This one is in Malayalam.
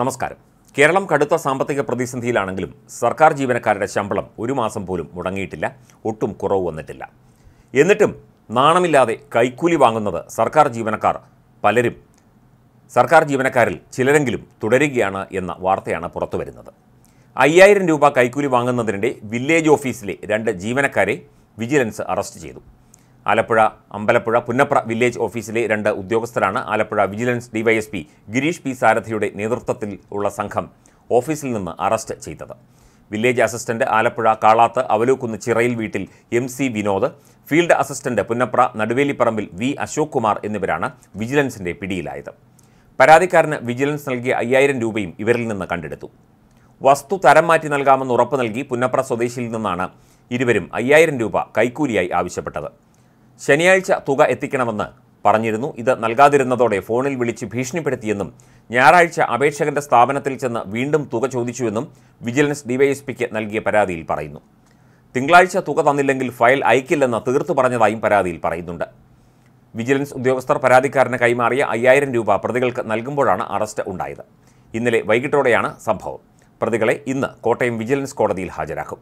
നമസ്കാരം കേരളം കടുത്ത സാമ്പത്തിക പ്രതിസന്ധിയിലാണെങ്കിലും സർക്കാർ ജീവനക്കാരുടെ ശമ്പളം ഒരു മാസം പോലും മുടങ്ങിയിട്ടില്ല ഒട്ടും കുറവ് വന്നിട്ടില്ല എന്നിട്ടും നാണമില്ലാതെ കൈക്കൂലി വാങ്ങുന്നത് സർക്കാർ ജീവനക്കാർ പലരും സർക്കാർ ജീവനക്കാരിൽ ചിലരെങ്കിലും തുടരുകയാണ് എന്ന വാർത്തയാണ് പുറത്തുവരുന്നത് അയ്യായിരം രൂപ കൈക്കൂലി വാങ്ങുന്നതിനിടെ വില്ലേജ് ഓഫീസിലെ രണ്ട് ജീവനക്കാരെ വിജിലൻസ് അറസ്റ്റ് ചെയ്തു ആലപ്പുഴ അമ്പലപ്പുഴ പുന്നപ്ര വില്ലേജ് ഓഫീസിലെ രണ്ട് ഉദ്യോഗസ്ഥരാണ് Alappuzha vigilance DYSP Girish P സാരഥിയുടെ നേതൃത്വത്തിൽ ഉള്ള സംഘം ഓഫീസിൽ നിന്ന് അറസ്റ്റ് ചെയ്തത് വില്ലേജ് അസിസ്റ്റന്റ് ആലപ്പുഴ കാളാത്ത് അവലൂക്കുന്ന് ചിറയിൽ വീട്ടിൽ M C Vinod field assistant Punnapra നടുവേലിപ്പറമ്പിൽ വി അശോക് കുമാർ എന്നിവരാണ് വിജിലൻസിന്റെ പിടിയിലായത് പരാതിക്കാരന് വിജിലൻസ് നൽകിയ അയ്യായിരം രൂപയും ഇവരിൽ നിന്ന് കണ്ടെടുത്തു വസ്തു തരം മാറ്റി നൽകാമെന്ന് ഉറപ്പ് നൽകി പുന്നപ്ര സ്വദേശിയിൽ നിന്നാണ് ഇരുവരും അയ്യായിരം രൂപ കൈക്കൂലിയായി ആവശ്യപ്പെട്ടത് ശനിയാഴ്ച തുക എത്തിക്കണമെന്ന് പറഞ്ഞിരുന്നു ഇത് നൽകാതിരുന്നതോടെ ഫോണിൽ വിളിച്ച് ഭീഷണിപ്പെടുത്തിയെന്നും ഞായറാഴ്ച അപേക്ഷകന്റെ സ്ഥാപനത്തിൽ ചെന്ന് വീണ്ടും തുക ചോദിച്ചുവെന്നും വിജിലൻസ് ഡിവൈഎസ്പിക്ക് നൽകിയ പരാതിയിൽ പറയുന്നു തിങ്കളാഴ്ച തുക തന്നില്ലെങ്കിൽ ഫയൽ അയക്കില്ലെന്ന് തീർത്തു പറഞ്ഞതായും പരാതിയിൽ പറയുന്നുണ്ട് വിജിലൻസ് ഉദ്യോഗസ്ഥർ പരാതിക്കാരന് കൈമാറിയ അയ്യായിരം രൂപ പ്രതികൾക്ക് നൽകുമ്പോഴാണ് അറസ്റ്റ് ഉണ്ടായത് ഇന്നലെ വൈകിട്ടോടെയാണ് സംഭവം പ്രതികളെ ഇന്ന് കോട്ടയം വിജിലൻസ് കോടതിയിൽ ഹാജരാക്കും